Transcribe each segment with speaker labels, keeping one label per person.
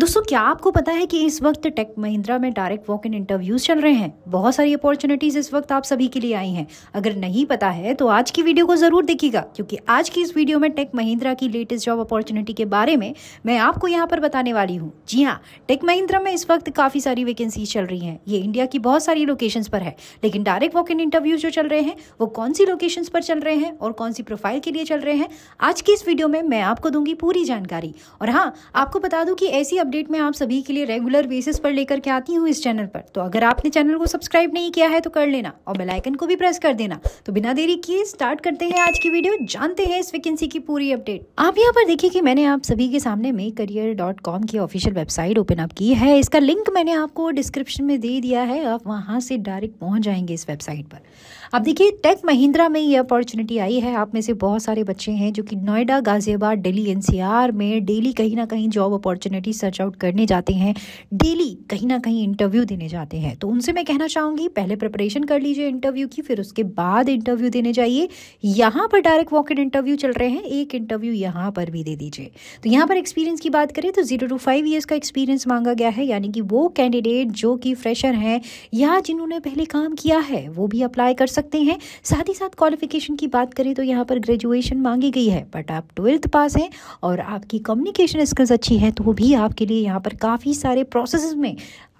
Speaker 1: दोस्तों क्या आपको पता है कि इस वक्त टेक महिंद्रा में डायरेक्ट वॉक इन इंटरव्यूज चल रहे हैं बहुत सारी अपॉर्चुनिटीज इस वक्त आप सभी के लिए आई हैं अगर नहीं पता है तो आज की वीडियो को जरूर देखिएगा क्योंकि आज की इस वीडियो में टेक महिंद्रा की लेटेस्ट जॉब अपॉर्चुनिटी के बारे में मैं आपको यहाँ पर बताने वाली हूँ जी हाँ टेक महिंद्रा में इस वक्त काफी सारी वैकेंसीज चल रही है ये इंडिया की बहुत सारी लोकेशन पर है लेकिन डायरेक्ट वॉक इन इंटरव्यूज जो चल रहे हैं वो कौन सी लोकेशन पर चल रहे हैं और कौन सी प्रोफाइल के लिए चल रहे हैं आज की इस वीडियो में मैं आपको दूंगी पूरी जानकारी और हाँ आपको बता दूं कि ऐसी ऐसी अपडेट मैं आप सभी के लिए रेगुलर बेसिस पर लेकर के आती हूँ इस चैनल पर तो अगर आपने चैनल को सब्सक्राइब नहीं किया है तो कर लेना और बेलाइकन को भी प्रेस कर देना तो बिना देरी किए स्टार्ट करते हैं आज की वीडियो जानते हैं इस वैकेंसी की पूरी अपडेट आप यहाँ पर देखिए कि मैंने आप सभी के सामने मे करियर डॉट कॉम की ऑफिशियल वेबसाइट ओपन अप की है इसका लिंक मैंने आपको डिस्क्रिप्शन में दे दिया है आप वहाँ से डायरेक्ट पहुँच जाएंगे इस वेबसाइट पर अब देखिए टेक महिंद्रा में ये अपॉर्चुनिटी आई है आप में से बहुत सारे बच्चे हैं जो कि नोएडा गाजियाबाद दिल्ली एनसीआर में डेली कहीं ना कहीं job opportunity search search out करने जाते हैं डेली कहीं ना कहीं इंटरव्यू देने जाते हैं तो उनसे मैं कहना चाहूँगी पहले प्रिपरेशन कर लीजिए इंटरव्यू की फिर उसके बाद इंटरव्यू देने जाइए यहाँ पर डायरेक्ट वॉक इन इंटरव्यू चल रहे हैं एक इंटरव्यू यहाँ पर भी दे दीजिए तो यहाँ पर एक्सपीरियंस की बात करें तो जीरो टू फाइव ईयर्स का एक्सपीरियंस मांगा गया है यानी कि वो कैंडिडेट जो कि फ्रेशर हैं या जिन्होंने पहले काम किया है वो भी अप्लाई कर सकते हैं साथ ही साथ क्वालिफिकेशन की बात करें तो यहाँ पर ग्रेजुएशन मांगी गई है बट आप ट्वेल्थ पास हैं और आपकी कम्युनिकेशन स्किल्स अच्छी है तो वो भी आप के लिए यहाँ पर काफ़ी सारे प्रोसेस में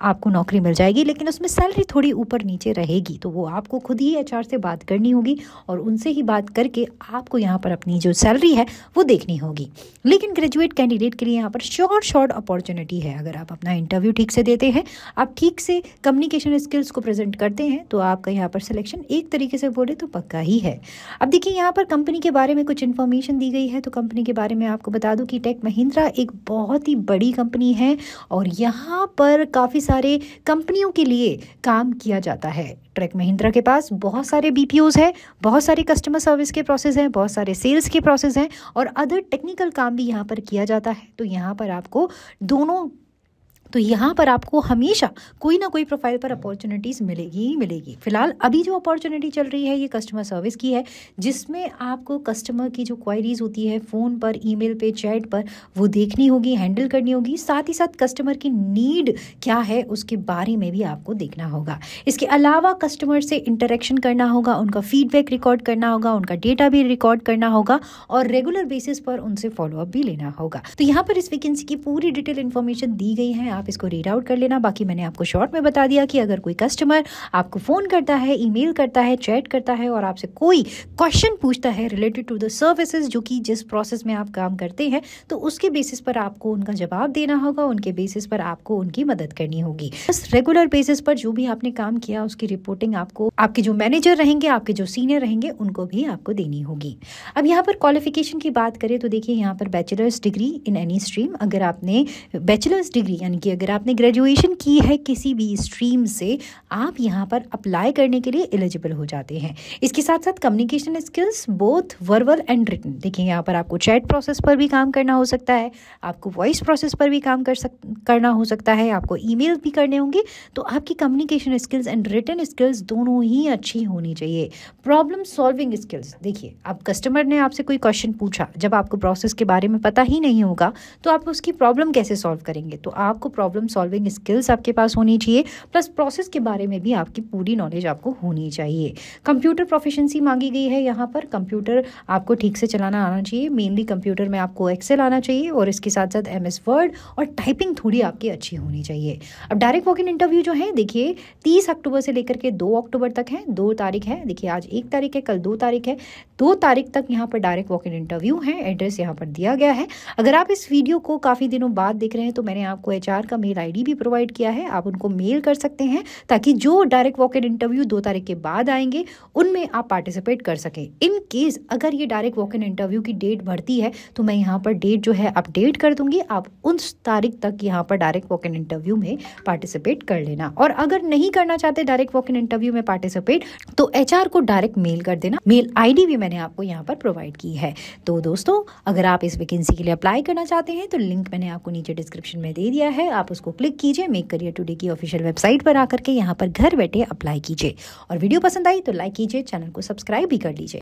Speaker 1: आपको नौकरी मिल जाएगी लेकिन उसमें सैलरी थोड़ी ऊपर नीचे रहेगी तो वो आपको खुद ही एच से बात करनी होगी और उनसे ही बात करके आपको यहाँ पर अपनी जो सैलरी है वो देखनी होगी लेकिन ग्रेजुएट कैंडिडेट के लिए यहाँ पर शॉर्ट शॉर्ट अपॉर्चुनिटी है अगर आप अपना इंटरव्यू ठीक से देते हैं आप ठीक से कम्युनिकेशन स्किल्स को प्रेजेंट करते हैं तो आपका यहाँ पर सिलेक्शन एक तरीके से बोले तो पक्का ही है अब देखिए यहाँ पर कंपनी के बारे में कुछ इन्फॉर्मेशन दी गई है तो कंपनी के बारे में आपको बता दूँ कि टेक महिंद्रा एक बहुत ही बड़ी कंपनी है और यहाँ पर काफ़ी सारे कंपनियों के लिए काम किया जाता है ट्रैक महिंद्रा के पास बहुत सारे बी है बहुत सारे कस्टमर सर्विस के प्रोसेस हैं बहुत सारे सेल्स के प्रोसेस हैं और अदर टेक्निकल काम भी यहाँ पर किया जाता है तो यहाँ पर आपको दोनों तो यहाँ पर आपको हमेशा कोई ना कोई प्रोफाइल पर अपॉर्चुनिटीज़ मिलेगी ही मिलेगी फिलहाल अभी जो अपॉर्चुनिटी चल रही है ये कस्टमर सर्विस की है जिसमें आपको कस्टमर की जो क्वायरीज़ होती है फ़ोन पर ईमेल पे चैट पर वो देखनी होगी हैंडल करनी होगी साथ ही साथ कस्टमर की नीड क्या है उसके बारे में भी आपको देखना होगा इसके अलावा कस्टमर से इंटरेक्शन करना होगा उनका फीडबैक रिकॉर्ड करना होगा उनका डेटा भी रिकॉर्ड करना होगा और रेगुलर बेसिस पर उनसे फॉलोअप भी लेना होगा तो यहाँ पर इस वैकेंसी की पूरी डिटेल इन्फॉर्मेशन दी गई है आप इसको रीड आउट कर लेना बाकी मैंने आपको शॉर्ट में बता दिया कि अगर कोई कस्टमर आपको फ़ोन करता है ईमेल करता है चैट करता है और आपसे कोई क्वेश्चन पूछता है रिलेटेड टू द सर्विसेज जो कि जिस प्रोसेस में आप काम करते हैं तो उसके बेसिस पर आपको उनका जवाब देना होगा उनके बेसिस पर आपको उनकी मदद करनी होगी बस रेगुलर बेसिस पर जो भी आपने काम किया उसकी रिपोर्टिंग आपको आपके जो मैनेजर रहेंगे आपके जो सीनियर रहेंगे उनको भी आपको देनी होगी अब यहाँ पर क्वालिफिकेशन की बात करें तो देखिए यहाँ पर bachelors degree in any stream अगर आपने बैचलर्स डिग्री यानी कि कि अगर आपने ग्रेजुएशन की है किसी भी स्ट्रीम से आप यहाँ पर अप्लाई करने के लिए एलिजिबल हो जाते हैं इसके साथ साथ communication skills both verbal and written देखिए यहाँ पर आपको चैट प्रोसेस पर भी काम करना हो सकता है आपको वॉइस प्रोसेस पर भी काम कर सक करना हो सकता है आपको ई भी करने होंगे तो आपकी communication skills and written skills दोनों ही अच्छी होनी चाहिए प्रॉब्लम सॉल्विंग स्किल्स देखिए आप कस्टमर ने आपसे कोई क्वेश्चन पूछा जब आपको प्रोसेस के बारे में पता ही नहीं होगा तो आप उसकी प्रॉब्लम कैसे सॉल्व करेंगे तो आपको प्रॉब्लम सॉल्विंग स्किल्स आपके पास होनी चाहिए प्लस प्रोसेस के बारे में भी आपकी पूरी नॉलेज आपको होनी चाहिए कंप्यूटर प्रोफिशेंसी मांगी गई है यहाँ पर कंप्यूटर आपको ठीक से चलाना आना चाहिए मेनली कंप्यूटर में आपको एक्सेल आना चाहिए और इसके साथ साथ एम वर्ड और टाइपिंग थोड़ी आपकी अच्छी होनी चाहिए अब डायरेक्ट वॉक इन इंटरव्यू जो है देखिए तीस अक्टूबर से लेकर के दो अक्टूबर तक है दो तारीख है देखिए आज एक तारीख है कल दो तारीख है दो तारीख तक यहाँ पर डायरेक्ट वॉक इन इंटरव्यू है एड्रेस यहाँ पर दिया गया है अगर आप इस वीडियो को काफ़ी दिनों बाद देख रहे हैं तो मैंने आपको एच आर का मेल आईडी भी प्रोवाइड किया है आप उनको मेल कर सकते हैं ताकि जो डायरेक्ट वॉक इन इंटरव्यू दो तारीख के बाद आएंगे उनमें आप पार्टिसिपेट कर सकें इन केस अगर ये डायरेक्ट वॉकेट इंटरव्यू की डेट बढ़ती है तो मैं यहाँ पर डेट जो है अपडेट कर दूंगी आप उस तारीख तक यहाँ पर डायरेक्ट वॉकेट इंटरव्यू में पार्टिसिपेट कर लेना और अगर नहीं करना चाहते डायरेक्ट वॉक इन इंटरव्यू में पार्टिसिपेट तो एच को डायरेक्ट मेल कर देना मेल आई भी मैंने आपको यहाँ पर प्रोवाइड की है तो दोस्तों अगर आप इस वैकेंसी के लिए अप्लाई करना चाहते हैं तो लिंक मैंने आपको नीचे डिस्क्रिप्शन में दे दिया है आप उसको क्लिक कीजिए मेक करियर टुडे की ऑफिशियल वेबसाइट पर आकर के यहाँ पर घर बैठे अप्लाई कीजिए और वीडियो पसंद आई तो लाइक कीजिए चैनल को सब्सक्राइब भी कर लीजिए